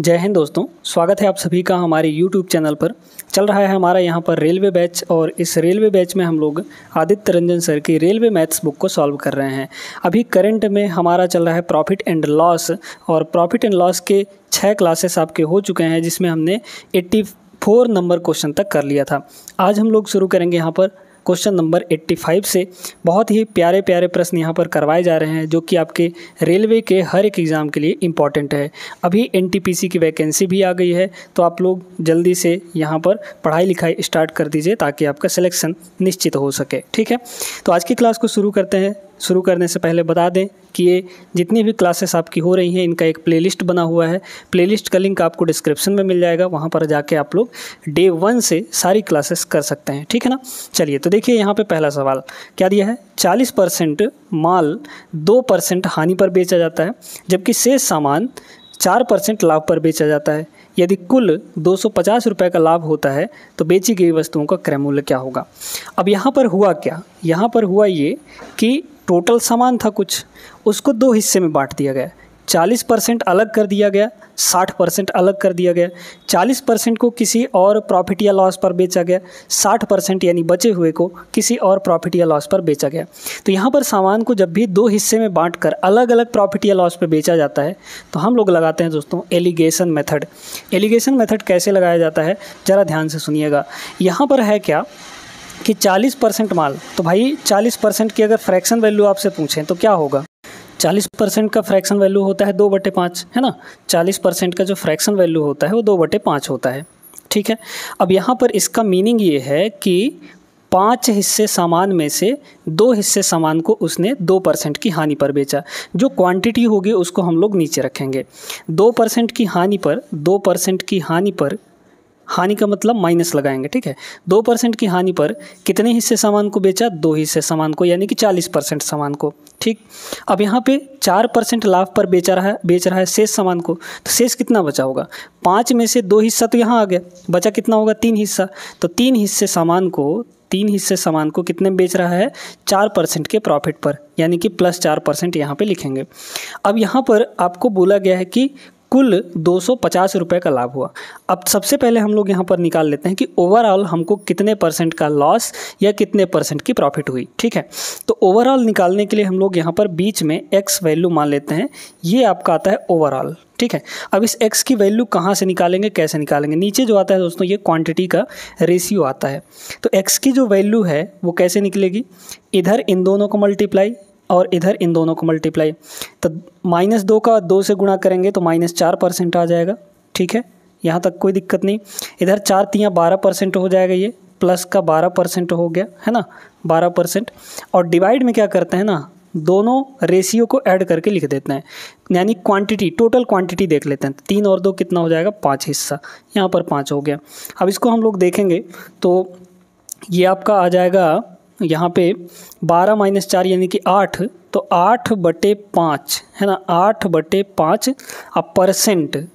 जय हिंद दोस्तों स्वागत है आप सभी का हमारे YouTube चैनल पर चल रहा है हमारा यहाँ पर रेलवे बैच और इस रेलवे बैच में हम लोग आदित्य रंजन सर की रेलवे मैथ्स बुक को सॉल्व कर रहे हैं अभी करंट में हमारा चल रहा है प्रॉफिट एंड लॉस और प्रॉफिट एंड लॉस के छः क्लासेस आपके हो चुके हैं जिसमें हमने एट्टी फोर नंबर क्वेश्चन तक कर लिया था आज हम लोग शुरू करेंगे यहाँ पर क्वेश्चन नंबर 85 से बहुत ही प्यारे प्यारे प्रश्न यहाँ पर करवाए जा रहे हैं जो कि आपके रेलवे के हर एक एग्ज़ाम के लिए इम्पॉर्टेंट है अभी एन की वैकेंसी भी आ गई है तो आप लोग जल्दी से यहाँ पर पढ़ाई लिखाई स्टार्ट कर दीजिए ताकि आपका सिलेक्शन निश्चित हो सके ठीक है तो आज की क्लास को शुरू करते हैं शुरू करने से पहले बता दें कि ये जितनी भी क्लासेस आपकी हो रही हैं इनका एक प्लेलिस्ट बना हुआ है प्लेलिस्ट का लिंक आपको डिस्क्रिप्शन में मिल जाएगा वहाँ पर जाके आप लोग डे वन से सारी क्लासेस कर सकते हैं ठीक है ना चलिए तो देखिए यहाँ पे पहला सवाल क्या दिया है चालीस परसेंट माल दो परसेंट हानि पर बेचा जाता है जबकि शेष सामान चार परसेंट लाभ पर बेचा जाता है यदि कुल दो सौ का लाभ होता है तो बेची गई वस्तुओं का क्रय मूल्य क्या होगा अब यहाँ पर हुआ क्या यहाँ पर हुआ ये कि टोटल सामान था कुछ उसको दो हिस्से में बांट दिया गया चालीस परसेंट अलग कर दिया गया साठ परसेंट अलग कर दिया गया चालीस परसेंट को किसी और प्रॉफिट या लॉस पर बेचा गया साठ परसेंट यानी बचे हुए को किसी और प्रॉफिट या लॉस पर बेचा गया तो यहाँ पर सामान को जब भी दो हिस्से में बांट कर अलग अलग प्रॉफिट या लॉस पर बेचा जाता है तो हम लोग लगाते हैं दोस्तों एलिगेशन मेथड एलिगेशन मेथड कैसे लगाया जाता है ज़रा ध्यान से सुनिएगा यहाँ पर है क्या कि 40 परसेंट माल तो भाई 40 परसेंट की अगर फ्रैक्शन वैल्यू आपसे पूछें तो क्या होगा 40 परसेंट का फ्रैक्शन वैल्यू होता है दो बटे पाँच है ना 40 परसेंट का जो फ्रैक्शन वैल्यू होता है वो दो बटे पाँच होता है ठीक है अब यहाँ पर इसका मीनिंग ये है कि पाँच हिस्से सामान में से दो हिस्से सामान को उसने दो परसेंट की हानि पर बेचा जो क्वांटिटी होगी उसको हम लोग नीचे रखेंगे दो परसेंट की हानि पर दो परसेंट की हानि पर हानि का मतलब माइनस लगाएंगे ठीक है दो परसेंट की हानि पर कितने हिस्से सामान को बेचा दो हिस्से सामान को यानी कि चालीस परसेंट सामान को ठीक अब यहाँ पे चार परसेंट लाभ पर बेचा रहा है बेच रहा है शेष सामान को तो शेष कितना बचा होगा पाँच में से दो हिस्सा तो यहाँ आ गया बचा कितना होगा तीन हिस्सा तो तीन हिस्से सामान को तीन हिस्से सामान को कितने बेच रहा है चार परसेंट के प्रॉफिट पर यानी कि प्लस चार परसेंट यहाँ पर लिखेंगे अब यहाँ पर आपको बोला गया है कि कुल दो सौ का लाभ हुआ अब सबसे पहले हम लोग यहाँ पर निकाल लेते हैं कि ओवरऑल हमको कितने परसेंट का लॉस या कितने परसेंट की प्रॉफिट हुई ठीक है तो ओवरऑल निकालने के लिए हम लोग यहाँ पर बीच में एक्स वैल्यू मान लेते हैं ये आपका आता है ओवरऑल ठीक है अब इस एक्स की वैल्यू कहाँ से निकालेंगे कैसे निकालेंगे नीचे जो आता है दोस्तों ये क्वांटिटी का रेशियो आता है तो एक्स की जो वैल्यू है वो कैसे निकलेगी इधर इन दोनों को मल्टीप्लाई और इधर इन दोनों को मल्टीप्लाई तो माइनस दो का दो से गुणा करेंगे तो माइनस चार परसेंट आ जाएगा ठीक है यहाँ तक कोई दिक्कत नहीं इधर चार तिया बारह परसेंट हो जाएगा ये प्लस का बारह परसेंट हो गया है ना बारह परसेंट और डिवाइड में क्या करते हैं ना दोनों रेशियो को ऐड करके लिख देते हैं यानी क्वांटिटी टोटल क्वांटिटी देख लेते हैं तीन और दो कितना हो जाएगा पाँच हिस्सा यहाँ पर पाँच हो गया अब इसको हम लोग देखेंगे तो ये आपका आ जाएगा यहाँ पे बारह माइनस चार यानी कि आठ तो आठ बटे पाँच है ना आठ बटे पाँच अब परसेंट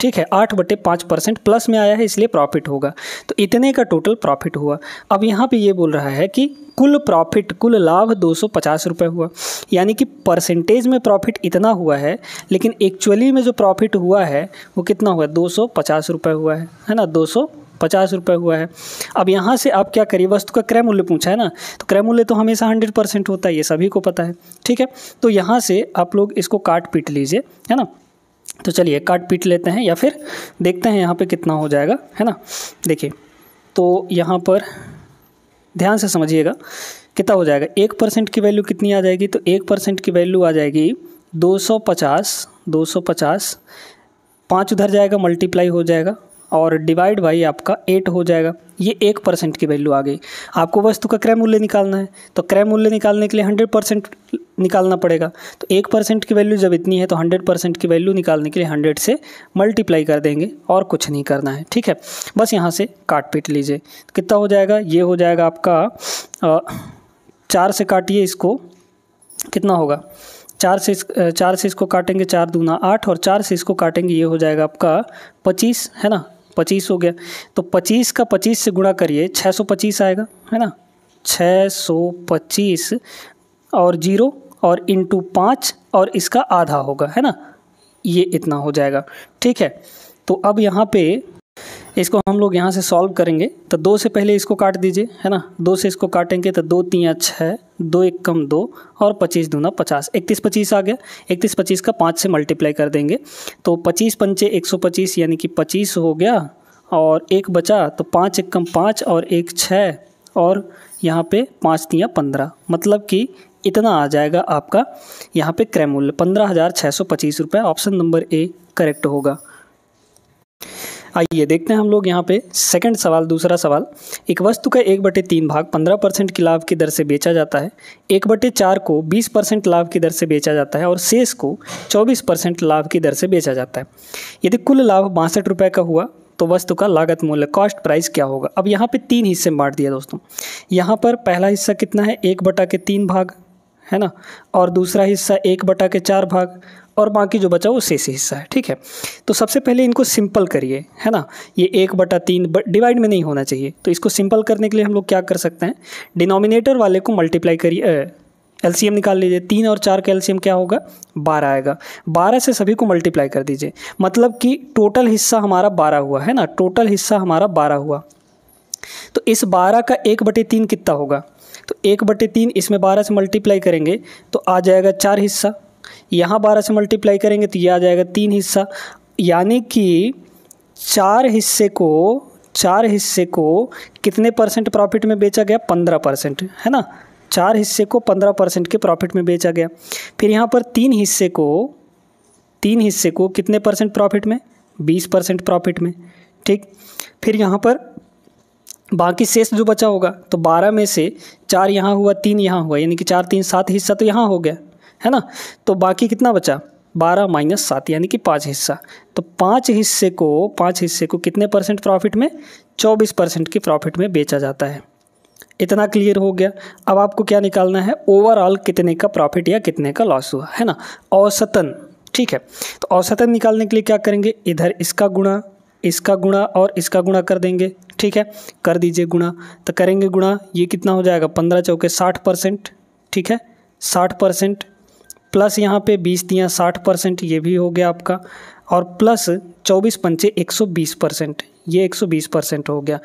ठीक है आठ बटे पाँच परसेंट प्लस में आया है इसलिए प्रॉफिट होगा तो इतने का टोटल प्रॉफिट हुआ अब यहाँ पे ये बोल रहा है कि कुल प्रॉफिट कुल लाभ दो सौ पचास रुपये हुआ यानी कि परसेंटेज में प्रॉफिट इतना हुआ है लेकिन एक्चुअली में जो प्रॉफिट हुआ है वो कितना हुआ दो सौ पचास रुपये हुआ है है ना दो सौ पचास रुपये हुआ है अब यहाँ से आप क्या करिए वस्तु का क्रय मूल्य पूछा है ना तो क्रय मूल्य तो हमेशा हंड्रेड परसेंट होता है ये सभी को पता है ठीक है तो यहाँ से आप लोग इसको काट पीट लीजिए है ना तो चलिए काट पीट लेते हैं या फिर देखते हैं यहाँ पर कितना हो जाएगा है ना देखिए तो यहाँ पर ध्यान से समझिएगा कितना हो जाएगा एक परसेंट की वैल्यू कितनी आ जाएगी तो एक परसेंट की वैल्यू आ जाएगी दो सौ पचास दो सौ पचास पाँच उधर जाएगा मल्टीप्लाई हो जाएगा और डिवाइड बाई आपका एट हो जाएगा ये एक परसेंट की वैल्यू आ गई आपको वस्तु का क्रय मूल्य निकालना है तो क्रय मूल्य निकालने के लिए हंड्रेड परसेंट निकालना पड़ेगा तो एक परसेंट की वैल्यू जब इतनी है तो हंड्रेड परसेंट की वैल्यू निकालने के लिए हंड्रेड से मल्टीप्लाई कर देंगे और कुछ नहीं करना है ठीक है बस यहाँ से काट पीट लीजिए कितना हो जाएगा ये हो जाएगा आपका चार से काटिए इसको कितना होगा चार से चार से इसको काटेंगे चार दूना आठ और चार से इसको काटेंगे ये हो जाएगा आपका पच्चीस है ना पच्चीस हो गया तो पच्चीस का पच्चीस से गुणा करिए छः सौ पच्चीस आएगा है ना छः सौ पच्चीस और जीरो और इंटू पाँच और इसका आधा होगा है ना ये इतना हो जाएगा ठीक है तो अब यहाँ पे इसको हम लोग यहाँ से सॉल्व करेंगे तो दो से पहले इसको काट दीजिए है ना दो से इसको काटेंगे तो दो तियाँ छः दो एक कम दो और पच्चीस दूना पचास इकतीस पच्चीस आ गया इकतीस पच्चीस का पाँच से मल्टीप्लाई कर देंगे तो पच्चीस पंचे एक सौ पच्चीस यानी कि पच्चीस हो गया और एक बचा तो पाँच एक कम पाँच और एक छः और यहाँ पे पाँच दिया पंद्रह मतलब कि इतना आ जाएगा आपका यहाँ पे क्रय मूल्य पंद्रह हज़ार छः सौ पच्चीस रुपये ऑप्शन नंबर ए करेक्ट होगा आइए देखते हैं हम लोग यहाँ पे सेकंड सवाल दूसरा सवाल एक वस्तु का एक बटे तीन भाग पंद्रह परसेंट की लाभ की दर से बेचा जाता है एक बटे चार को बीस परसेंट लाभ की दर से बेचा जाता है और शेष को चौबीस परसेंट लाभ की दर से बेचा जाता है यदि कुल लाभ बासठ रुपये का हुआ तो वस्तु का लागत मूल्य कॉस्ट प्राइस क्या होगा अब यहाँ पर तीन हिस्से बांट दिया दोस्तों यहाँ पर पहला हिस्सा कितना है एक बटा के तीन भाग है ना और दूसरा हिस्सा एक बटा के चार भाग और बाकी जो बचा वो शेष हिस्सा है ठीक है तो सबसे पहले इनको सिंपल करिए है ना ये एक बटा तीन डिवाइड में नहीं होना चाहिए तो इसको सिंपल करने के लिए हम लोग क्या कर सकते हैं डिनोमिनेटर वाले को मल्टीप्लाई करिए एलसीएम निकाल लीजिए तीन और चार का एलसीएम क्या होगा बारह आएगा बारह से सभी को मल्टीप्लाई कर दीजिए मतलब कि टोटल हिस्सा हमारा बारह हुआ है ना टोटल हिस्सा हमारा बारह हुआ तो इस बारह का एक बटे तीन कितना होगा तो एक बटे तीन इसमें बारह से मल्टीप्लाई करेंगे तो आ जाएगा चार हिस्सा यहाँ बारह से मल्टीप्लाई करेंगे तो ये आ जाएगा तीन हिस्सा यानी कि चार हिस्से को चार हिस्से को कितने परसेंट प्रॉफिट में बेचा गया पंद्रह परसेंट है ना चार हिस्से को पंद्रह परसेंट के प्रॉफिट में बेचा गया फिर यहाँ पर तीन हिस्से को तीन हिस्से को कितने परसेंट प्रॉफिट में बीस परसेंट प्रॉफिट में ठीक फिर यहाँ पर बाकी शेष जो बचा होगा तो बारह में से चार यहाँ हुआ तीन यहाँ हुआ यानी कि चार तीन सात हिस्सा तो यहाँ हो गया है ना तो बाकी कितना बचा बारह माइनस सात यानी कि पाँच हिस्सा तो पाँच हिस्से को पाँच हिस्से को कितने परसेंट प्रॉफिट में चौबीस परसेंट की प्रॉफिट में बेचा जाता है इतना क्लियर हो गया अब आपको क्या निकालना है ओवरऑल कितने का प्रॉफिट या कितने का लॉस हुआ है ना औसतन ठीक है तो औसतन निकालने के लिए क्या करेंगे इधर इसका गुणा इसका गुणा और इसका गुणा कर देंगे ठीक है कर दीजिए गुणा तो करेंगे गुणा ये कितना हो जाएगा पंद्रह चौके साठ परसेंट ठीक है साठ परसेंट प्लस यहाँ पे बीस दिया साठ परसेंट ये भी हो गया आपका और प्लस चौबीस पंचे एक सौ बीस परसेंट ये एक सौ बीस परसेंट हो गया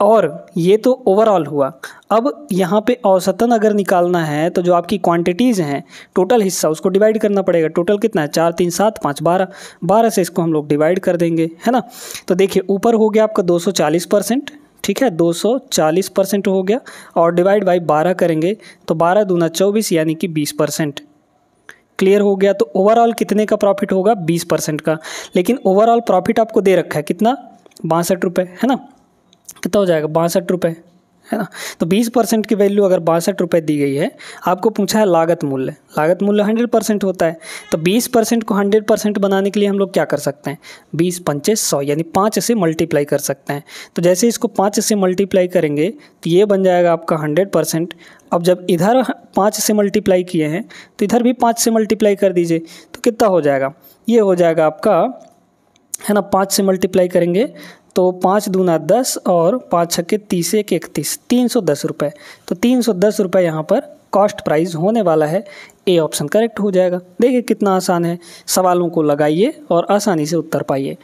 और ये तो ओवरऑल हुआ अब यहाँ पे औसतन अगर निकालना है तो जो आपकी क्वांटिटीज़ हैं टोटल हिस्सा उसको डिवाइड करना पड़ेगा टोटल कितना है चार तीन सात पाँच बारह बारह से इसको हम लोग डिवाइड कर देंगे है ना तो देखिए ऊपर हो गया आपका दो सौ चालीस परसेंट ठीक है 240 परसेंट हो गया और डिवाइड बाई 12 करेंगे तो 12 दूना 24 यानी कि 20 परसेंट क्लियर हो गया तो ओवरऑल कितने का प्रॉफिट होगा बीस परसेंट का लेकिन ओवरऑल प्रॉफिट आपको दे रखा है कितना बासठ रुपये है ना कितना हो जाएगा बासठ रुपये है ना तो 20 परसेंट की वैल्यू अगर बासठ रुपये दी गई है आपको पूछा है लागत मूल्य लागत मूल्य 100 परसेंट होता है तो 20 परसेंट को 100 परसेंट बनाने के लिए हम लोग क्या कर सकते हैं बीस पंचे सौ यानी पाँच से मल्टीप्लाई कर सकते हैं तो जैसे इसको पाँच से मल्टीप्लाई करेंगे तो ये बन जाएगा आपका हंड्रेड परसेंट अब जब इधर पाँच से मल्टीप्लाई किए हैं तो इधर भी पाँच से मल्टीप्लाई कर दीजिए तो कितना हो जाएगा ये हो जाएगा आपका है ना पाँच से मल्टीप्लाई करेंगे तो पाँच दूना दस और पाँच छक्के तीस एक इकतीस तीन सौ दस रुपये तो तीन सौ दस रुपये यहाँ पर कॉस्ट प्राइस होने वाला है ए ऑप्शन करेक्ट हो जाएगा देखिए कितना आसान है सवालों को लगाइए और आसानी से उत्तर पाइए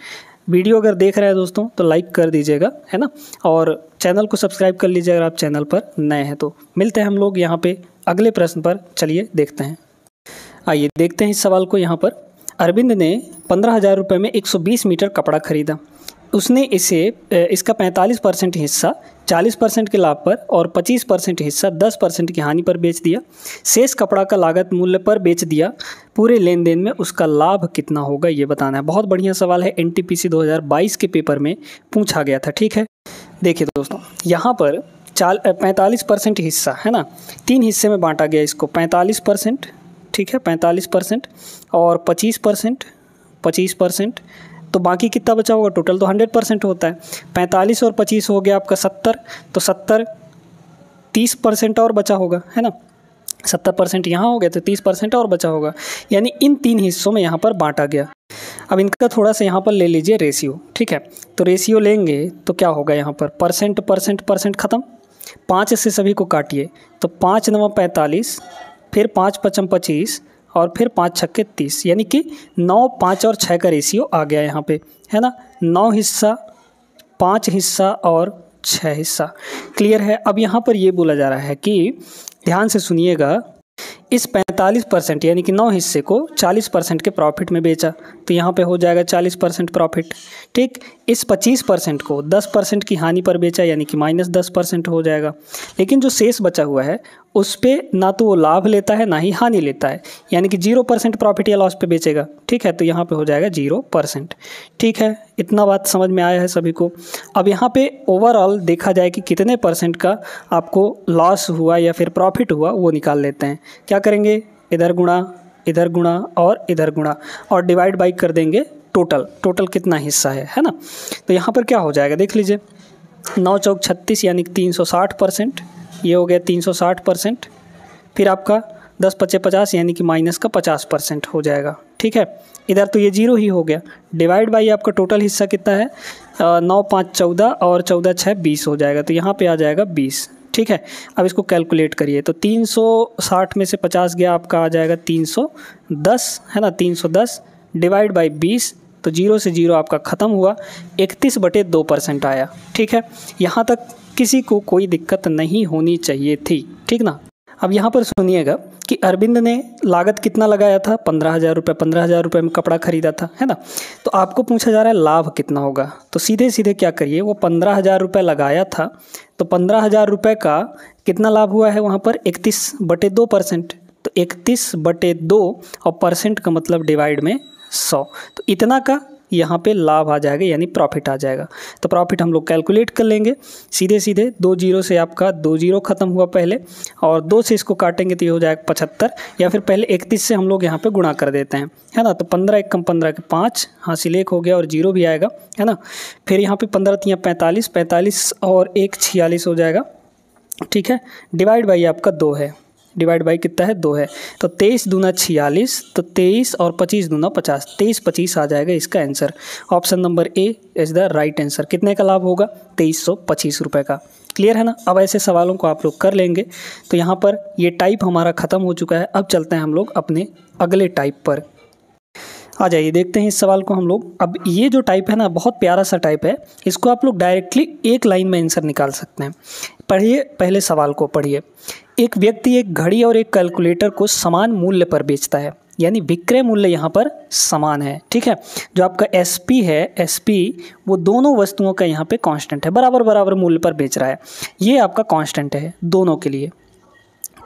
वीडियो अगर देख रहे हैं दोस्तों तो लाइक कर दीजिएगा है ना और चैनल को सब्सक्राइब कर लीजिए अगर आप चैनल पर नए हैं तो मिलते हैं हम लोग यहाँ पर अगले प्रश्न पर चलिए देखते हैं आइए देखते हैं इस सवाल को यहाँ पर अरविंद ने पंद्रह हज़ार रुपये में 120 मीटर कपड़ा खरीदा उसने इसे इसका 45 परसेंट हिस्सा 40 परसेंट के लाभ पर और 25 परसेंट हिस्सा 10 परसेंट की हानि पर बेच दिया शेष कपड़ा का लागत मूल्य पर बेच दिया पूरे लेन देन में उसका लाभ कितना होगा ये बताना है बहुत बढ़िया सवाल है एन 2022 के पेपर में पूछा गया था ठीक है देखिए दोस्तों यहाँ पर चाल पैंतालीस परसेंट हिस्सा है ना तीन हिस्से में बांटा गया इसको पैंतालीस परसेंट ठीक है पैंतालीस परसेंट और पच्चीस परसेंट पच्चीस परसेंट तो बाकी कितना बचा होगा टोटल तो हंड्रेड परसेंट होता है पैंतालीस और पच्चीस हो गया आपका सत्तर तो सत्तर तीस परसेंट और बचा होगा है ना सत्तर परसेंट यहाँ हो गया तो तीस परसेंट और बचा होगा यानी इन तीन हिस्सों में यहाँ पर बांटा गया अब इनका थोड़ा सा यहाँ पर ले लीजिए रेशियो ठीक है तो रेशियो लेंगे तो क्या होगा यहाँ पर परसेंट परसेंट परसेंट ख़त्म पाँच से सभी को काटिए तो पाँच नवा पैंतालीस फिर पाँच पचम पच्चीस और फिर पाँच छक्के तीस यानी कि नौ पाँच और छः का रेशियो आ गया यहाँ पे है ना नौ हिस्सा पाँच हिस्सा और छः हिस्सा क्लियर है अब यहाँ पर ये बोला जा रहा है कि ध्यान से सुनिएगा इस 45 परसेंट यानी कि नौ हिस्से को 40 परसेंट के प्रॉफिट में बेचा तो यहाँ पे हो जाएगा 40 परसेंट प्रॉफिट ठीक इस 25 परसेंट को 10 परसेंट की हानि पर बेचा यानी कि माइनस दस परसेंट हो जाएगा लेकिन जो शेष बचा हुआ है उस पर ना तो वो लाभ लेता है ना ही हानि लेता है यानी कि जीरो परसेंट प्रॉफिट या लॉस पर बेचेगा ठीक है तो यहाँ पर हो जाएगा जीरो परसेंट ठीक है इतना बात समझ में आया है सभी को अब यहाँ पे ओवरऑल देखा जाए कि कितने परसेंट का आपको लॉस हुआ या फिर प्रॉफिट हुआ वो निकाल लेते हैं क्या करेंगे इधर गुणा इधर गुणा और इधर गुणा और डिवाइड बाई कर देंगे टोटल टोटल कितना हिस्सा है है ना तो यहाँ पर क्या हो जाएगा देख लीजिए नौ चौक छत्तीस यानी तीन सौ साठ परसेंट ये हो गया तीन सौ साठ परसेंट फिर आपका दस पच्चे पचास यानी कि माइनस का पचास परसेंट हो जाएगा ठीक है इधर तो ये जीरो ही हो गया डिवाइड बाई आपका टोटल हिस्सा कितना है नौ पाँच चौदह और चौदह छः बीस हो जाएगा तो यहाँ पे आ जाएगा बीस ठीक है अब इसको कैलकुलेट करिए तो तीन सौ साठ में से पचास गया आपका आ जाएगा तीन सौ दस है ना तीन सौ दस डिवाइड बाई बीस तो जीरो से जीरो आपका ख़त्म हुआ इकतीस बटे दो परसेंट आया ठीक है यहाँ तक किसी को कोई दिक्कत नहीं होनी चाहिए थी ठीक ना अब यहाँ पर सुनिएगा कि अरविंद ने लागत कितना लगाया था पंद्रह हज़ार रुपये पंद्रह हज़ार रुपये में कपड़ा खरीदा था है ना तो आपको पूछा जा रहा है लाभ कितना होगा तो सीधे सीधे क्या करिए वो पंद्रह हज़ार रुपये लगाया था तो पंद्रह हज़ार रुपये का कितना लाभ हुआ है वहाँ पर इकतीस बटे दो परसेंट तो इकतीस बटे दो और परसेंट का मतलब डिवाइड में सौ तो इतना का यहाँ पे लाभ आ जाएगा यानी प्रॉफिट आ जाएगा तो प्रॉफिट हम लोग कैलकुलेट कर लेंगे सीधे सीधे दो जीरो से आपका दो जीरो ख़त्म हुआ पहले और दो से इसको काटेंगे तो ये हो जाएगा पचहत्तर या फिर पहले इकतीस से हम लोग यहाँ पे गुणा कर देते हैं है ना तो पंद्रह एक कम पंद्रह के पाँच हासिल एक हो गया और जीरो भी आएगा है ना फिर यहाँ पर पंद्रह तीन पैंतालीस पैंतालीस और एक छियालीस हो जाएगा ठीक है डिवाइड बाई आपका दो है डिवाइड बाई कितना है दो है तो तेईस दूना छियालीस तो तेईस और पच्चीस दूना पचास तेईस पच्चीस आ जाएगा इसका answer option number A is the right answer कितने का लाभ होगा तेईस सौ पच्चीस रुपये का क्लियर है ना अब ऐसे सवालों को आप लोग कर लेंगे तो यहाँ पर ये टाइप हमारा ख़त्म हो चुका है अब चलते हैं हम लोग अपने अगले टाइप पर आ जाइए देखते हैं इस सवाल को हम लोग अब ये जो टाइप है ना बहुत प्यारा सा टाइप है इसको आप लोग डायरेक्टली एक लाइन में आंसर निकाल सकते हैं पढ़िए पहले सवाल को पढ़िए एक व्यक्ति एक घड़ी और एक कैलकुलेटर को समान मूल्य पर बेचता है यानी विक्रय मूल्य यहाँ पर समान है ठीक है जो आपका एस पी है एस पी वो दोनों वस्तुओं का यहाँ पे कांस्टेंट है बराबर बराबर मूल्य पर बेच रहा है ये आपका कांस्टेंट है दोनों के लिए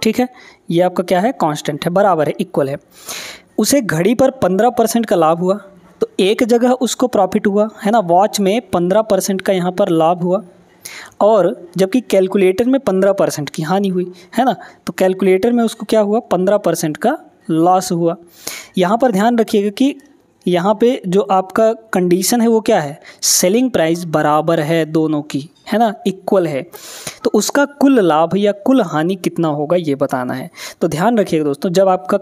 ठीक है ये आपका क्या है कांस्टेंट है बराबर है इक्वल है उसे घड़ी पर पंद्रह परसेंट का लाभ हुआ तो एक जगह उसको प्रॉफिट हुआ है ना वॉच में पंद्रह परसेंट का यहाँ पर लाभ हुआ और जबकि कैलकुलेटर में पंद्रह परसेंट की हानि हुई है ना तो कैलकुलेटर में उसको क्या हुआ पंद्रह परसेंट का लॉस हुआ यहाँ पर ध्यान रखिएगा कि यहाँ पे जो आपका कंडीशन है वो क्या है सेलिंग प्राइस बराबर है दोनों की है ना इक्वल है तो उसका कुल लाभ या कुल हानि कितना होगा ये बताना है तो ध्यान रखिएगा दोस्तों जब आपका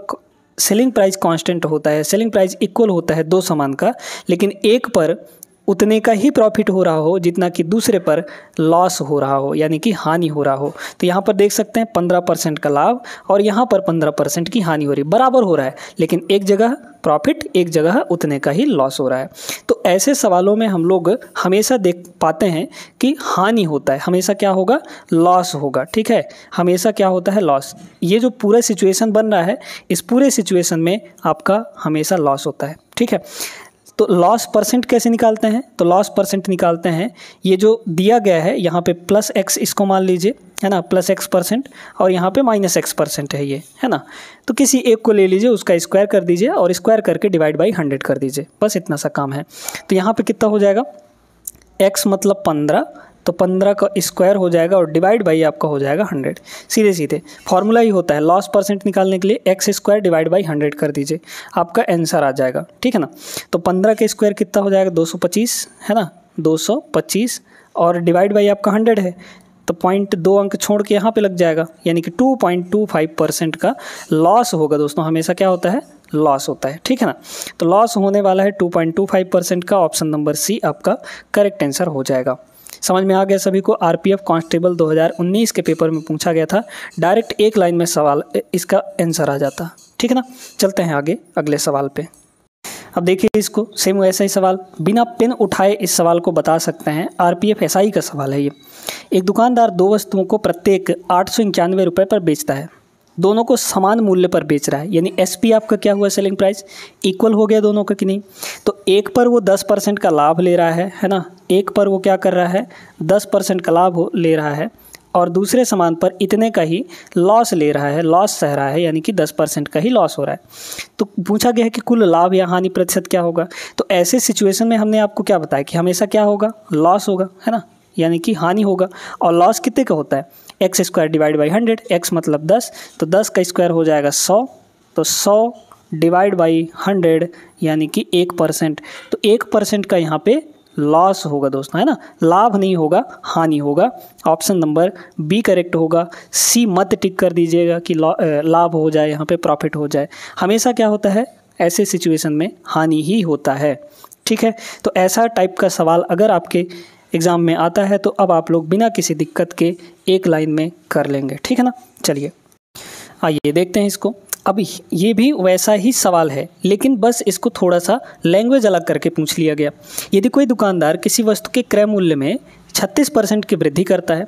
सेलिंग प्राइस कांस्टेंट होता है सेलिंग प्राइस इक्वल होता है दो सामान का लेकिन एक पर उतने का ही प्रॉफिट हो रहा हो जितना कि दूसरे पर लॉस हो रहा हो यानी कि हानि हो रहा हो तो यहाँ पर देख सकते हैं पंद्रह परसेंट का लाभ और यहाँ पर पंद्रह परसेंट की हानि हो रही बराबर हो रहा है लेकिन एक जगह प्रॉफिट एक जगह उतने का ही लॉस हो रहा है तो ऐसे सवालों में हम लोग हमेशा देख पाते हैं कि हानि होता है हमेशा क्या होगा लॉस होगा ठीक है हमेशा क्या होता है लॉस ये जो पूरा सिचुएशन बन रहा है इस पूरे सिचुएशन में आपका हमेशा लॉस होता है ठीक है तो लॉस परसेंट कैसे निकालते हैं तो लॉस परसेंट निकालते हैं ये जो दिया गया है यहाँ पे प्लस एक्स इसको मान लीजिए है ना प्लस एक्स परसेंट और यहाँ पे माइनस एक्स परसेंट है ये है ना तो किसी एक को ले लीजिए उसका स्क्वायर कर दीजिए और स्क्वायर करके डिवाइड बाई हंड्रेड कर दीजिए बस इतना सा काम है तो यहाँ पर कितना हो जाएगा एक्स मतलब पंद्रह तो पंद्रह का स्क्वायर हो जाएगा और डिवाइड बाई आपका हो जाएगा हंड्रेड सीधे सीधे फॉर्मूला ही होता है लॉस परसेंट निकालने के लिए x square divide by hundred कर दीजिए आपका आंसर आ जाएगा ठीक है ना तो पंद्रह के स्क्वायर कितना हो जाएगा दो सौ पच्चीस है ना दो सौ पच्चीस और डिवाइड बाई आपका हंड्रेड है तो पॉइंट दो अंक छोड़ के यहाँ पे लग जाएगा यानी कि two point two five percent का लॉस होगा दोस्तों हमेशा क्या होता है लॉस होता है ठीक है ना तो लॉस होने वाला है two point two five percent का ऑप्शन नंबर सी आपका करेक्ट आंसर हो जाएगा समझ में आ गया सभी को आरपीएफ कांस्टेबल 2019 के पेपर में पूछा गया था डायरेक्ट एक लाइन में सवाल इसका आंसर आ जाता ठीक है ना चलते हैं आगे अगले सवाल पे अब देखिए इसको सेम वैसा ही सवाल बिना पेन उठाए इस सवाल को बता सकते हैं आरपीएफ एसआई का सवाल है ये एक दुकानदार दो वस्तुओं को प्रत्येक आठ सौ रुपये पर बेचता है दोनों को समान मूल्य पर बेच रहा है यानी एस आपका क्या हुआ सेलिंग प्राइस इक्वल हो गया दोनों का कि नहीं तो एक पर वो दस परसेंट का लाभ ले रहा है है ना एक पर वो क्या कर रहा है दस परसेंट का लाभ ले रहा है और दूसरे सामान पर इतने का ही लॉस ले रहा है लॉस सह रहा है यानी कि दस परसेंट का ही लॉस हो रहा है तो पूछा गया है कि कुल लाभ या हानि प्रतिशत क्या होगा तो ऐसे सिचुएशन में हमने आपको क्या बताया कि हमेशा क्या होगा लॉस होगा है ना यानी कि हानि होगा और लॉस कितने का होता है x square divide by hundred x मतलब दस तो दस का स्क्वायर हो जाएगा सौ तो सौ डिवाइड बाई हंड्रेड यानी कि एक परसेंट तो एक परसेंट का यहाँ पे लॉस होगा दोस्तों है ना लाभ नहीं होगा हानि होगा ऑप्शन नंबर बी करेक्ट होगा सी मत टिक कर दीजिएगा कि लाभ हो जाए यहाँ पे प्रॉफिट हो जाए हमेशा क्या होता है ऐसे सिचुएशन में हानि ही होता है ठीक है तो ऐसा टाइप का सवाल अगर आपके एग्ज़ाम में आता है तो अब आप लोग बिना किसी दिक्कत के एक लाइन में कर लेंगे ठीक है ना चलिए आइए देखते हैं इसको अब ये भी वैसा ही सवाल है लेकिन बस इसको थोड़ा सा लैंग्वेज अलग करके पूछ लिया गया यदि कोई दुकानदार किसी वस्तु के क्रय मूल्य में 36 परसेंट की वृद्धि करता है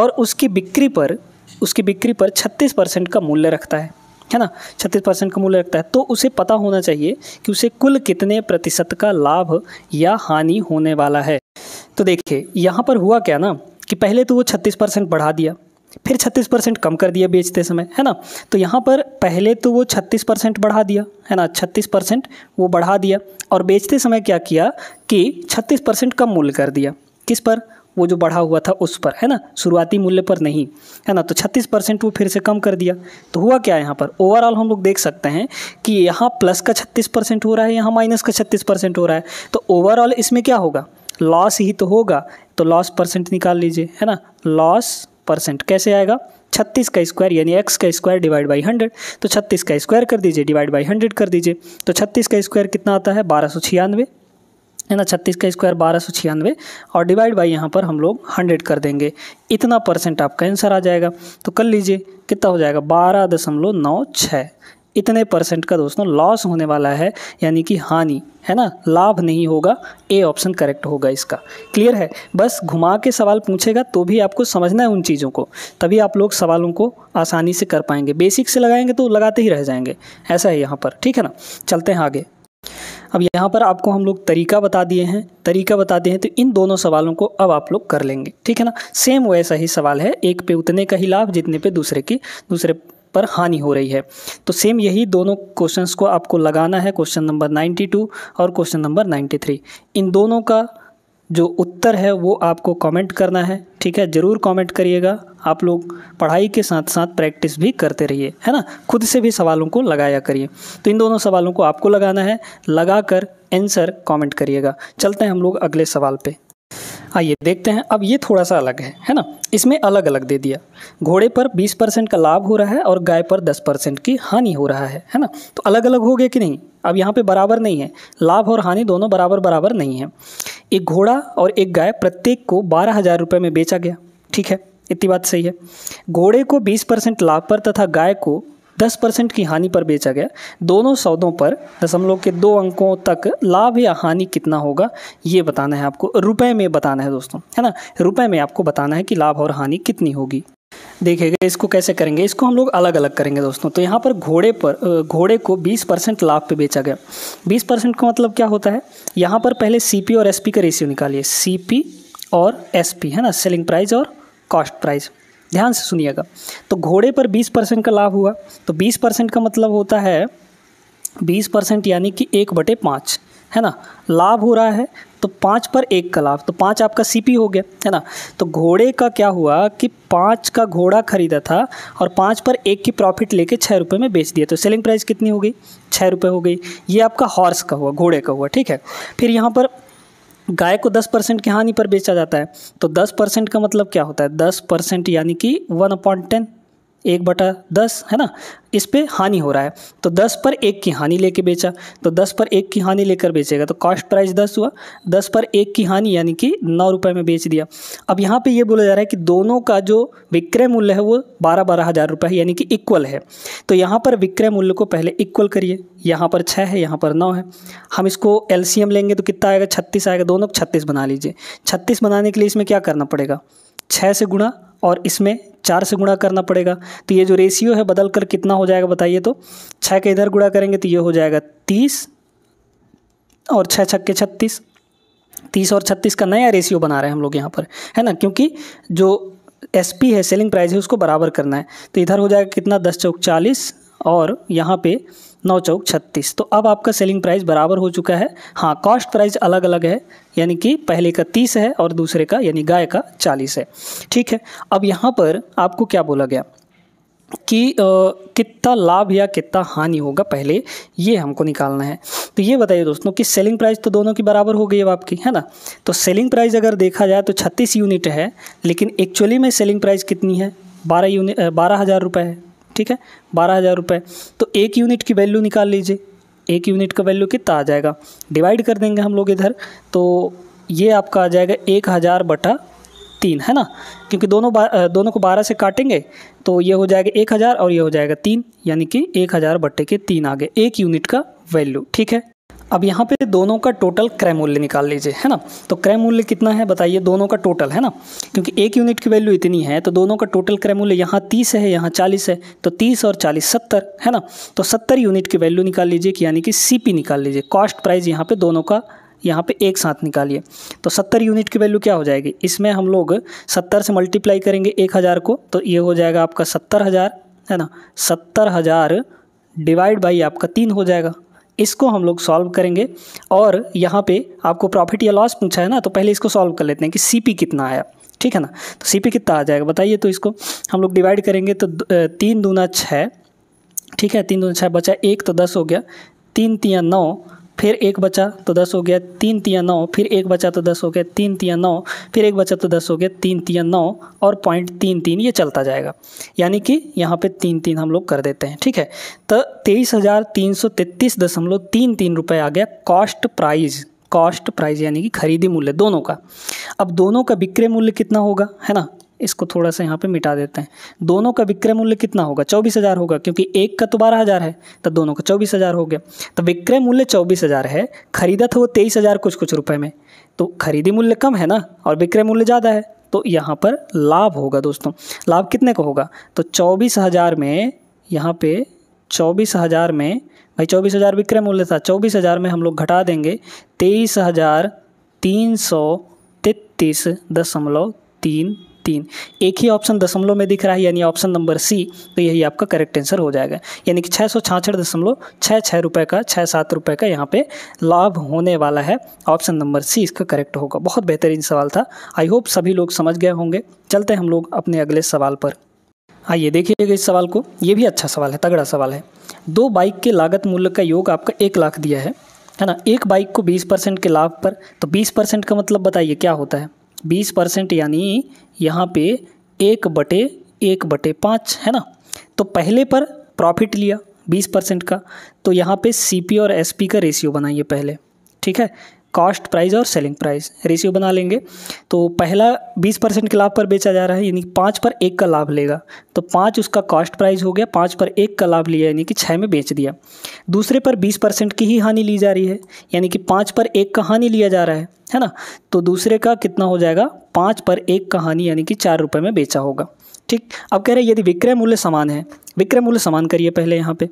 और उसकी बिक्री पर उसकी बिक्री पर 36 परसेंट का मूल्य रखता है है ना 36 परसेंट का मूल्य रखता है तो उसे पता होना चाहिए कि उसे कुल कितने प्रतिशत का लाभ या हानि होने वाला है तो देखिए यहाँ पर हुआ क्या ना कि पहले तो वो छत्तीस परसेंट बढ़ा दिया फिर छत्तीस परसेंट कम कर दिया बेचते समय है ना तो यहाँ पर पहले तो वो छत्तीस परसेंट बढ़ा दिया है ना छत्तीस परसेंट वो बढ़ा दिया और बेचते समय क्या किया कि छत्तीस परसेंट कम मूल्य कर दिया किस पर वो जो बढ़ा हुआ था उस पर है ना शुरुआती मूल्य पर नहीं है ना तो छत्तीस परसेंट वो फिर से कम कर दिया तो हुआ क्या यहाँ पर ओवरऑल हम लोग देख सकते हैं कि यहाँ प्लस का छत्तीस परसेंट हो रहा है यहाँ माइनस का छत्तीस परसेंट हो रहा है तो ओवरऑल इसमें क्या होगा लॉस ही तो होगा तो लॉस परसेंट निकाल लीजिए है ना लॉस परसेंट कैसे आएगा छत्तीस का स्क्वायर यानी एक्स का स्क्वायर डिवाइड बाई हंड्रेड तो छत्तीस का स्क्वायर कर दीजिए डिवाइड बाई हंड्रेड कर दीजिए तो छत्तीस का स्क्वायर कितना आता है बारह सौ छियानवे है ना छत्तीस का स्क्वायर बारह सौ छियानवे और डिवाइड बाई यहाँ पर हम लोग हंड्रेड कर देंगे इतना परसेंट आपका आंसर आ जाएगा तो कर लीजिए कितना हो जाएगा बारह दशमलव नौ छः इतने परसेंट का दोस्तों लॉस होने वाला है यानी कि हानि है ना लाभ नहीं होगा ए ऑप्शन करेक्ट होगा इसका क्लियर है बस घुमा के सवाल पूछेगा तो भी आपको समझना है उन चीज़ों को तभी आप लोग सवालों को आसानी से कर पाएंगे बेसिक से लगाएंगे तो लगाते ही रह जाएंगे ऐसा है यहाँ पर ठीक है ना चलते हैं आगे अब यहाँ पर आपको हम लोग तरीका बता दिए हैं तरीका बता दिए हैं तो इन दोनों सवालों को अब आप लोग कर लेंगे ठीक है ना सेम वैसा ही सवाल है एक पे उतने का ही लाभ जितने पे दूसरे की दूसरे पर हानि हो रही है तो सेम यही दोनों क्वेश्चन को आपको लगाना है क्वेश्चन नंबर नाइन्टी टू और क्वेश्चन नंबर नाइन्टी थ्री इन दोनों का जो उत्तर है वो आपको कमेंट करना है ठीक है ज़रूर कमेंट करिएगा आप लोग पढ़ाई के साथ साथ प्रैक्टिस भी करते रहिए है ना खुद से भी सवालों को लगाया करिए तो इन दोनों सवालों को आपको लगाना है लगा कर आंसर कमेंट करिएगा चलते हैं हम लोग अगले सवाल पे आइए देखते हैं अब ये थोड़ा सा अलग है है ना इसमें अलग अलग दे दिया घोड़े पर 20 परसेंट का लाभ हो रहा है और गाय पर 10 परसेंट की हानि हो रहा है है ना तो अलग अलग हो गया कि नहीं अब यहाँ पे बराबर नहीं है लाभ और हानि दोनों बराबर बराबर नहीं है एक घोड़ा और एक गाय प्रत्येक को बारह हज़ार रुपये में बेचा गया ठीक है इतनी बात सही है घोड़े को बीस परसेंट लाभ पर तथा गाय को दस परसेंट की हानि पर बेचा गया दोनों सौदों पर दशमलव के दो अंकों तक लाभ या हानि कितना होगा ये बताना है आपको रुपए में बताना है दोस्तों है ना रुपए में आपको बताना है कि लाभ और हानि कितनी होगी देखिएगा इसको कैसे करेंगे इसको हम लोग अलग अलग करेंगे दोस्तों तो यहाँ पर घोड़े पर घोड़े को 20 परसेंट लाभ पे बेचा गया 20 परसेंट का मतलब क्या होता है यहाँ पर पहले सीपी और एसपी का रेशियो निकालिए सीपी और एसपी है ना सेलिंग प्राइस और कॉस्ट प्राइस ध्यान से सुनिएगा तो घोड़े पर बीस परसेंट का लाभ हुआ तो बीस परसेंट का मतलब होता है बीस परसेंट यानी कि एक बटे पाँच है ना लाभ हो रहा है तो पाँच पर एक का लाभ तो पाँच आपका सीपी हो गया है ना तो घोड़े का क्या हुआ कि पाँच का घोड़ा खरीदा था और पाँच पर एक की प्रॉफिट लेके छः रुपये में बेच दिया तो सेलिंग प्राइस कितनी हो गई छः रुपये हो गई ये आपका हॉर्स का हुआ घोड़े का हुआ ठीक है फिर यहाँ पर गाय को दस परसेंट की हानि पर बेचा जाता है तो दस परसेंट का मतलब क्या होता है दस परसेंट यानी कि वन अपॉइंट टेन एक बटा दस है ना इस पर हानि हो रहा है तो दस पर एक की हानि लेके बेचा तो दस पर एक की हानि लेकर बेचेगा तो कॉस्ट प्राइस दस हुआ दस पर एक की हानि यानी कि नौ रुपये में बेच दिया अब यहाँ पे ये बोला जा रहा है कि दोनों का जो विक्रय मूल्य है वो बारह बारह हज़ार रुपये है यानी कि इक्वल है तो यहाँ पर विक्रय मूल्य को पहले इक्वल करिए यहाँ पर छः है यहाँ पर नौ है हम इसको एल लेंगे तो कितना आएगा छत्तीस आएगा दोनों छत्तीस बना लीजिए छत्तीस बनाने के लिए इसमें क्या करना पड़ेगा छः से गुणा और इसमें चार से गुणा करना पड़ेगा तो ये जो रेशियो है बदल कर कितना हो जाएगा बताइए तो छः के इधर गुणा करेंगे तो ये हो जाएगा तीस और छः छक्के छत्तीस तीस और छत्तीस का नया रेशियो बना रहे हैं हम लोग यहाँ पर है ना क्योंकि जो एस पी है सेलिंग प्राइस है उसको बराबर करना है तो इधर हो जाएगा कितना दस चौक चालीस और यहाँ पे नौ चौक छत्तीस तो अब आपका सेलिंग प्राइस बराबर हो चुका है हाँ कॉस्ट प्राइस अलग अलग है यानी कि पहले का तीस है और दूसरे का यानी गाय का चालीस है ठीक है अब यहाँ पर आपको क्या बोला गया कि कितना लाभ या कितना हानि होगा पहले ये हमको निकालना है तो ये बताइए दोस्तों कि सेलिंग प्राइस तो दोनों की बराबर हो गई अब आपकी है ना तो सेलिंग प्राइस अगर देखा जाए तो 36 यूनिट है लेकिन एक्चुअली में सेलिंग प्राइस कितनी है बारह यूनिट बारह हज़ार रुपये है ठीक है बारह हज़ार रुपये तो एक यूनिट की वैल्यू निकाल लीजिए एक यूनिट का वैल्यू कितना आ जाएगा डिवाइड कर देंगे हम लोग इधर तो ये आपका आ जाएगा एक हज़ार बटा तीन है ना क्योंकि दोनों दोनों को बारह से काटेंगे तो ये हो जाएगा एक हज़ार और ये हो जाएगा तीन यानी कि एक हज़ार बटे के तीन आ गए एक यूनिट का वैल्यू ठीक है अब यहाँ पे दोनों का टोटल क्रय मूल्य निकाल लीजिए है ना तो क्रय मूल्य कितना है बताइए दोनों का टोटल है ना क्योंकि एक यूनिट की वैल्यू इतनी है तो दोनों का टोटल क्रय मूल्य यहाँ तीस है यहाँ चालीस है तो तीस और चालीस सत्तर है ना तो सत्तर यूनिट की वैल्यू निकाल लीजिए कि यानी कि सी निकाल लीजिए कॉस्ट प्राइस यहाँ पर दोनों का यहाँ पे एक साथ निकालिए तो सत्तर यूनिट की वैल्यू क्या हो जाएगी इसमें हम लोग सत्तर से मल्टीप्लाई करेंगे एक हज़ार को तो ये हो जाएगा आपका सत्तर हज़ार है ना सत्तर हज़ार डिवाइड बाई आपका तीन हो जाएगा इसको हम लोग सॉल्व करेंगे और यहाँ पे आपको प्रॉफिट या लॉस पूछा है ना तो पहले इसको सॉल्व कर लेते हैं कि सीपी कितना आया ठीक है ना तो सीपी कितना आ जाएगा बताइए तो इसको हम लोग डिवाइड करेंगे तो तीन दूना छः ठीक है तीन दूना छः बचा एक तो दस हो गया तीन तिया नौ फिर एक बचा तो दस हो गया तीन तिया नौ फिर एक बचा तो दस हो गया तीन तिया नौ फिर एक बचा तो दस हो गया तीन तिया नौ और पॉइंट तीन तीन ये चलता जाएगा यानी कि यहाँ पे तीन तीन हम लोग कर देते हैं ठीक है तो तेईस हज़ार तीन सौ तैंतीस दशमलव तीन तीन रुपये आ गया कॉस्ट प्राइज़ कॉस्ट प्राइस यानी कि खरीदी मूल्य दोनों का अब दोनों का विक्रय मूल्य कितना होगा है ना इसको थोड़ा सा यहाँ पे मिटा देते हैं दोनों का विक्रय मूल्य कितना होगा चौबीस हज़ार होगा क्योंकि एक का तो बारह हज़ार है तो दोनों का चौबीस हज़ार हो गया तो विक्रय मूल्य चौबीस हज़ार है खरीदा था वो तेईस हज़ार कुछ कुछ रुपये में तो खरीदी मूल्य कम है ना और विक्रय मूल्य ज़्यादा है तो यहाँ पर लाभ होगा दोस्तों लाभ कितने का होगा तो चौबीस हज़ार में यहाँ पर चौबीस हज़ार में भाई चौबीस हज़ार विक्रय मूल्य था चौबीस हज़ार में हम लोग घटा देंगे तेईस हज़ार तीन सौ तैतीस दशमलव तीन तीन एक ही ऑप्शन दशमलव में दिख रहा है यानी ऑप्शन नंबर सी तो यही आपका करेक्ट आंसर हो जाएगा यानी कि छः सौ छाछठ दशमलव छः छः रुपये का छः सात रुपये का यहाँ पे लाभ होने वाला है ऑप्शन नंबर सी इसका करेक्ट होगा बहुत बेहतरीन सवाल था आई होप सभी लोग समझ गए होंगे चलते हम लोग अपने अगले सवाल पर आइए देखिएगा इस सवाल को ये भी अच्छा सवाल है तगड़ा सवाल है दो बाइक के लागत मूल्य का योग आपका एक लाख दिया है है ना एक बाइक को 20 परसेंट के लाभ पर तो 20 परसेंट का मतलब बताइए क्या होता है बीस परसेंट यानी यहाँ पे एक बटे एक बटे पाँच है ना तो पहले पर प्रॉफिट लिया बीस परसेंट का तो यहाँ पे सी और एस का रेशियो बनाइए पहले ठीक है कॉस्ट प्राइस और सेलिंग प्राइस रेशियो बना लेंगे तो पहला बीस परसेंट के लाभ पर बेचा जा रहा है यानी पाँच पर एक का लाभ लेगा तो पाँच उसका कॉस्ट प्राइस हो गया पाँच पर एक का लाभ लिया यानी कि छः में बेच दिया दूसरे पर बीस परसेंट की ही हानि ली जा रही है यानी कि पाँच पर एक का हानि लिया जा रहा है है ना तो दूसरे का कितना हो जाएगा पाँच पर एक का हानि यानी कि चार रुपये में बेचा होगा ठीक अब कह रहे हैं यदि विक्रय मूल्य समान है विक्रय मूल्य समान करिए पहले यहाँ पर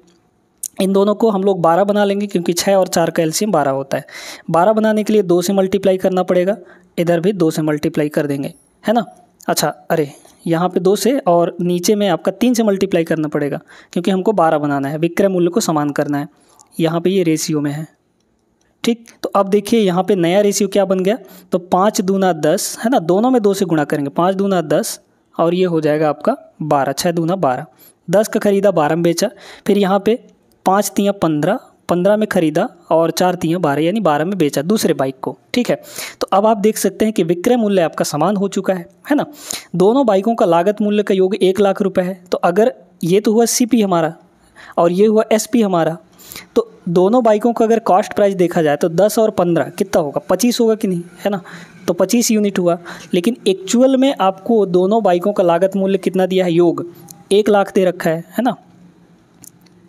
इन दोनों को हम लोग बारह बना लेंगे क्योंकि छः और चार का एल्शियम बारह होता है बारह बनाने के लिए दो से मल्टीप्लाई करना पड़ेगा इधर भी दो से मल्टीप्लाई कर देंगे है ना अच्छा अरे यहाँ पे दो से और नीचे में आपका तीन से मल्टीप्लाई करना पड़ेगा क्योंकि हमको बारह बनाना है विक्रय मूल्य को समान करना है यहाँ पे ये रेशियो में है ठीक तो अब देखिए यहाँ पे नया रेशियो क्या बन गया तो पाँच दूना दस है ना दोनों में दो से गुणा करेंगे पाँच दूना दस और ये हो जाएगा आपका बारह छः दूना बारह दस का खरीदा बारह में बेचा फिर यहाँ पे पाँच तियाँ पंद्रह पंद्रह में ख़रीदा और चार तियाँ बारह यानी बारह में बेचा दूसरे बाइक को ठीक है तो अब आप देख सकते हैं कि विक्रय मूल्य आपका समान हो चुका है है ना दोनों बाइकों का लागत मूल्य का योग एक लाख रुपये है तो अगर ये तो हुआ सी हमारा और ये हुआ एस हमारा तो दोनों बाइकों का अगर कॉस्ट प्राइस देखा जाए तो दस और पंद्रह कितना होगा पच्चीस होगा कि नहीं है ना तो पच्चीस यूनिट हुआ लेकिन एक्चुअल में आपको दोनों बाइकों का लागत मूल्य कितना दिया है योग एक लाख दे रखा है है ना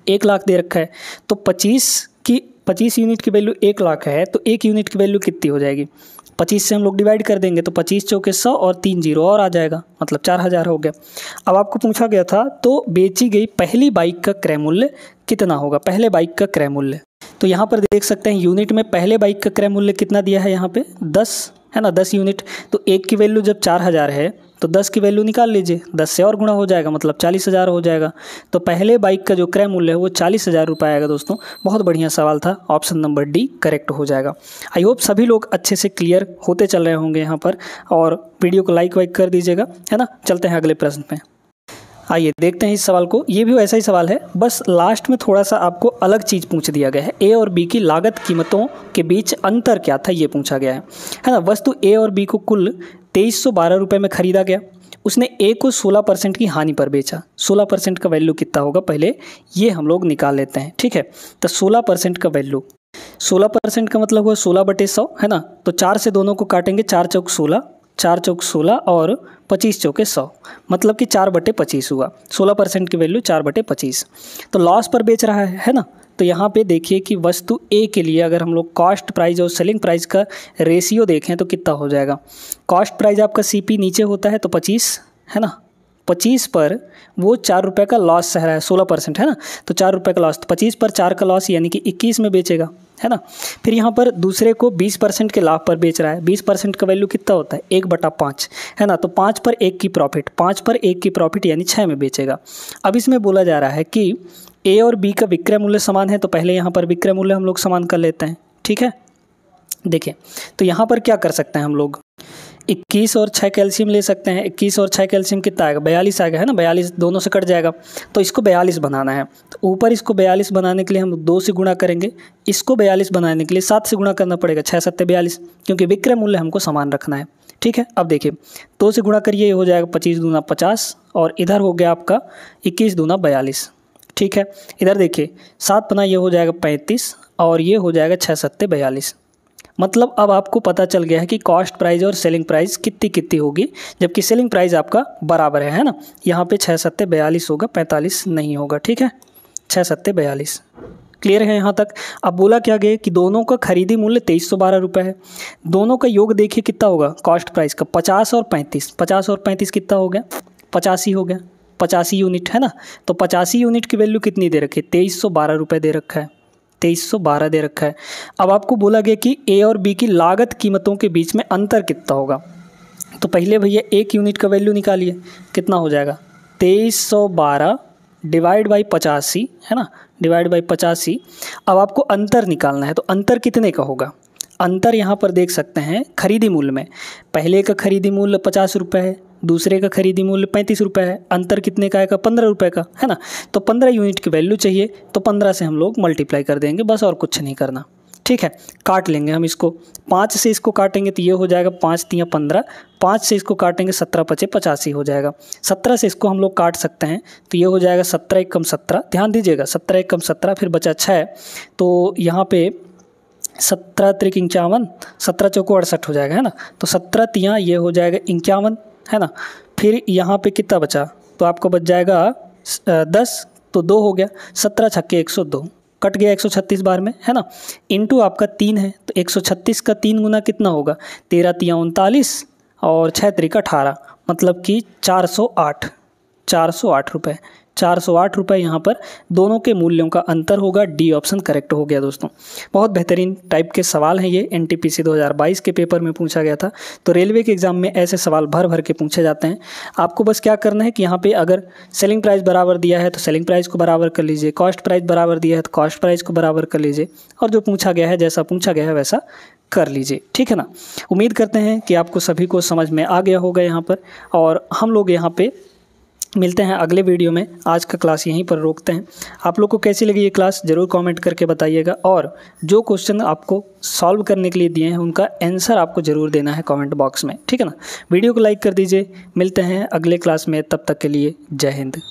एक लाख दे रखा है तो पच्चीस की पच्चीस यूनिट की वैल्यू एक लाख है तो एक यूनिट की वैल्यू कितनी हो जाएगी पच्चीस से हम लोग डिवाइड कर देंगे तो पच्चीस चौके सौ और तीन जीरो और आ जाएगा मतलब चार हज़ार हो गया अब आपको पूछा गया था तो बेची गई पहली बाइक का क्रय मूल्य कितना होगा पहले बाइक का क्रय मूल्य तो यहाँ पर देख सकते हैं यूनिट में पहले बाइक का क्रय मूल्य कितना दिया है यहाँ पर दस है ना दस यूनिट तो एक की वैल्यू जब चार हज़ार है तो दस की वैल्यू निकाल लीजिए दस से और गुणा हो जाएगा मतलब चालीस हज़ार हो जाएगा तो पहले बाइक का जो क्रय मूल्य है वो चालीस हज़ार रुपये आएगा दोस्तों बहुत बढ़िया सवाल था ऑप्शन नंबर डी करेक्ट हो जाएगा आई होप सभी लोग अच्छे से क्लियर होते चल रहे होंगे यहाँ पर और वीडियो को लाइक वाइक कर दीजिएगा है ना चलते हैं अगले प्रश्न में आइए देखते हैं इस सवाल को ये भी वैसा ही सवाल है बस लास्ट में थोड़ा सा आपको अलग चीज़ पूछ दिया गया है ए और बी की लागत कीमतों के बीच अंतर क्या था ये पूछा गया है है ना वस्तु ए और बी को कुल तेईस सौ बारह रुपये में ख़रीदा गया उसने ए को सोलह परसेंट की हानि पर बेचा सोलह परसेंट का वैल्यू कितना होगा पहले ये हम लोग निकाल लेते हैं ठीक है तो सोलह परसेंट का वैल्यू सोलह परसेंट का मतलब हुआ सोलह बटे सौ है ना तो चार से दोनों को काटेंगे चार चौक सोलह चार चौक सोलह और पच्चीस चौके सौ मतलब कि चार बटे पच्चीस हुआ सोलह परसेंट की वैल्यू चार बटे पच्चीस तो लॉस पर बेच रहा है है ना तो यहाँ पे देखिए कि वस्तु ए के लिए अगर हम लोग कॉस्ट प्राइस और सेलिंग प्राइस का रेशियो देखें तो कितना हो जाएगा कॉस्ट प्राइस आपका सी नीचे होता है तो पच्चीस है ना पच्चीस पर वो चार रुपये का लॉस सह रहा है सोलह परसेंट है ना तो चार रुपये का लॉस तो पच्चीस पर चार का लॉस यानी कि इक्कीस में बेचेगा है ना फिर यहाँ पर दूसरे को बीस परसेंट के लाभ पर बेच रहा है बीस परसेंट का वैल्यू कितना होता है एक बटा पाँच है ना तो पाँच पर एक की प्रॉफिट पाँच पर एक की प्रॉफिट यानी छः में बेचेगा अब इसमें बोला जा रहा है कि ए और बी का विक्रय मूल्य समान है तो पहले यहाँ पर विक्रय मूल्य हम लोग समान कर लेते हैं ठीक है देखिए तो यहाँ पर क्या कर सकते हैं हम लोग इक्कीस और छः कैल्शियम ले सकते हैं इक्कीस और छः कैल्शियम कितना आएगा बयालीस आएगा है ना बयालीस दोनों से कट जाएगा तो इसको बयालीस बनाना है तो ऊपर इसको बयालीस बनाने के लिए हम दो से गुणा करेंगे इसको बयालीस बनाने के लिए सात से गुणा करना पड़ेगा छः सत्तर बयालीस क्योंकि विक्रय मूल्य हमको समान रखना है ठीक है अब देखिए दो से गुणा करिए हो जाएगा पच्चीस दूना पचास और इधर हो गया आपका इक्कीस दूना बयालीस ठीक है इधर देखिए सात पना ये हो जाएगा पैंतीस और ये हो जाएगा छः सत्ते बयालीस मतलब अब आपको पता चल गया है कि कॉस्ट प्राइस और सेलिंग प्राइस कितनी कितनी होगी जबकि सेलिंग प्राइस आपका बराबर है है ना यहाँ पे छः सत्ते बयालीस होगा पैंतालीस नहीं होगा ठीक है छः सत्ते बयालीस क्लियर है यहाँ तक अब बोला क्या गया कि दोनों का खरीदी मूल्य तेईस सौ बारह रुपये है दोनों का योग देखिए कितना होगा कॉस्ट प्राइस का पचास और पैंतीस पचास और पैंतीस कितना हो गया पचासी हो गया पचासी यूनिट है ना तो पचासी यूनिट की वैल्यू कितनी दे रखी है तेईस सौ बारह रुपये दे रखा है तेईस सौ बारह दे रखा है अब आपको बोला गया कि ए और बी की लागत कीमतों के बीच में अंतर कितना होगा तो पहले भैया एक यूनिट का वैल्यू निकालिए कितना हो जाएगा तेईस सौ बारह डिवाइड बाई पचासी है ना डिवाइड बाई पचासी अब आपको अंतर निकालना है तो अंतर कितने का होगा अंतर यहाँ पर देख सकते हैं खरीदी मूल्य में पहले का खरीदी मूल्य पचास रुपये है दूसरे का खरीदी मूल्य पैंतीस रुपये है अंतर कितने का आएगा पंद्रह रुपये का है ना तो पंद्रह यूनिट की वैल्यू चाहिए तो पंद्रह से हम लोग मल्टीप्लाई कर देंगे बस और कुछ नहीं करना ठीक है काट लेंगे हम इसको पाँच से इसको काटेंगे तो ये हो जाएगा पाँच तियाँ पंद्रह पाँच से इसको काटेंगे सत्रह पचे पचासी हो जाएगा सत्रह से इसको हम लोग काट सकते हैं तो ये हो जाएगा सत्रह एक कम सत्रह ध्यान दीजिएगा सत्रह एक कम सत्रह फिर बचा छः तो यहाँ पे सत्रह त्रिक इंक्यावन सत्रह चौको अड़सठ हो जाएगा है ना तो सत्रह तियाँ ये हो जाएगा इंक्यावन है ना फिर यहाँ पे कितना बचा तो आपको बच जाएगा दस तो दो हो गया सत्रह छक्के एक सौ दो कट गया एक सौ छत्तीस बार में है ना इनटू आपका तीन है तो एक सौ छत्तीस का तीन गुना कितना होगा तेरह तिया उनतालीस और छः तरीका अठारह मतलब कि चार सौ आठ चार सौ आठ रुपये चार सौ आठ रुपये यहाँ पर दोनों के मूल्यों का अंतर होगा डी ऑप्शन करेक्ट हो गया दोस्तों बहुत बेहतरीन टाइप के सवाल हैं ये एन टी पी सी दो हज़ार बाईस के पेपर में पूछा गया था तो रेलवे के एग्ज़ाम में ऐसे सवाल भर भर के पूछे जाते हैं आपको बस क्या करना है कि यहाँ पे अगर सेलिंग प्राइस बराबर दिया है तो सेलिंग प्राइस को बराबर कर लीजिए कॉस्ट प्राइस बराबर दिया है तो कॉस्ट प्राइस को बराबर कर लीजिए और जो पूछा गया है जैसा पूछा गया है वैसा कर लीजिए ठीक है ना उम्मीद करते हैं कि आपको सभी को समझ में आ गया होगा यहाँ पर और हम लोग यहाँ पे मिलते हैं अगले वीडियो में आज का क्लास यहीं पर रोकते हैं आप लोग को कैसी लगी ये क्लास ज़रूर कमेंट करके बताइएगा और जो क्वेश्चन आपको सॉल्व करने के लिए दिए हैं उनका आंसर आपको ज़रूर देना है कमेंट बॉक्स में ठीक है ना वीडियो को लाइक कर दीजिए मिलते हैं अगले क्लास में तब तक के लिए जय हिंद